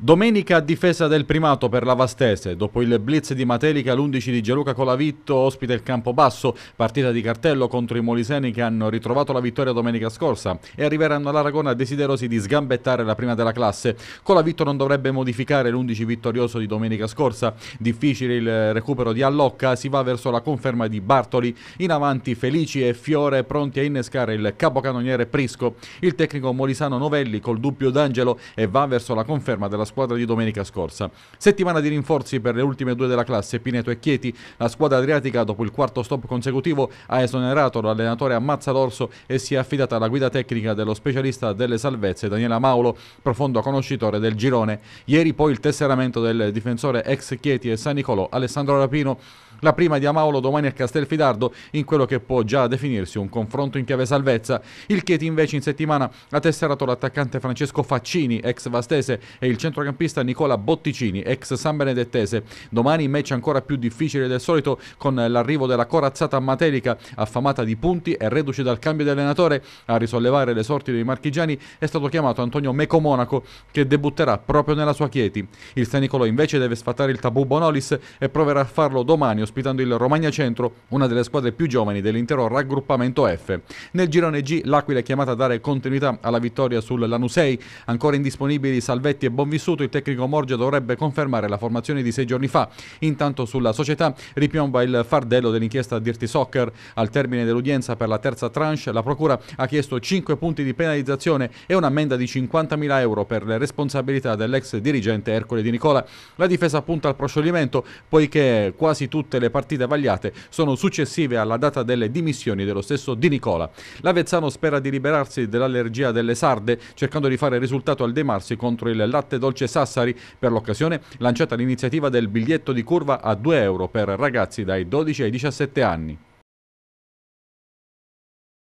Domenica a difesa del primato per la Vastese, dopo il blitz di Matelica l'11 di Gianluca Colavitto ospita il Campobasso, partita di cartello contro i moliseni che hanno ritrovato la vittoria domenica scorsa e arriveranno all'Aragona desiderosi di sgambettare la prima della classe. Colavitto non dovrebbe modificare l'11 vittorioso di domenica scorsa, difficile il recupero di Allocca, si va verso la conferma di Bartoli, in avanti Felici e Fiore pronti a innescare il capocannoniere Prisco, il tecnico molisano Novelli col dubbio d'Angelo e va verso la conferma della squadra di domenica scorsa. Settimana di rinforzi per le ultime due della classe, Pineto e Chieti. La squadra adriatica, dopo il quarto stop consecutivo, ha esonerato l'allenatore Ammazza d'Orso e si è affidata alla guida tecnica dello specialista delle salvezze Daniela Maulo, profondo conoscitore del girone. Ieri poi il tesseramento del difensore ex Chieti e San Nicolò Alessandro Rapino la prima di Amaolo domani a Castelfidardo in quello che può già definirsi un confronto in chiave salvezza. Il Chieti invece in settimana ha tesserato l'attaccante Francesco Faccini, ex Vastese, e il centrocampista Nicola Botticini, ex San Benedettese. Domani match ancora più difficile del solito con l'arrivo della corazzata materica, affamata di punti e reduce dal cambio di allenatore. A risollevare le sorti dei marchigiani è stato chiamato Antonio Meco Monaco che debutterà proprio nella sua Chieti. Il San Nicolò invece deve sfatare il tabù Bonolis e proverà a farlo domani ospitando il Romagna Centro, una delle squadre più giovani dell'intero raggruppamento F. Nel girone G l'Aquila è chiamata a dare continuità alla vittoria sul Lanusei, ancora indisponibili Salvetti e Bonvissuto, il tecnico Morgia dovrebbe confermare la formazione di sei giorni fa. Intanto sulla società ripiomba il fardello dell'inchiesta Dirty Soccer. Al termine dell'udienza per la terza tranche la procura ha chiesto 5 punti di penalizzazione e un'ammenda di 50.000 euro per le responsabilità dell'ex dirigente Ercole Di Nicola. La difesa punta al proscioglimento poiché quasi tutte Tutte le partite vagliate sono successive alla data delle dimissioni dello stesso Di Nicola. L'Avezzano spera di liberarsi dell'allergia delle sarde, cercando di fare risultato al De Marsi contro il Latte Dolce Sassari. Per l'occasione lanciata l'iniziativa del biglietto di curva a 2 euro per ragazzi dai 12 ai 17 anni.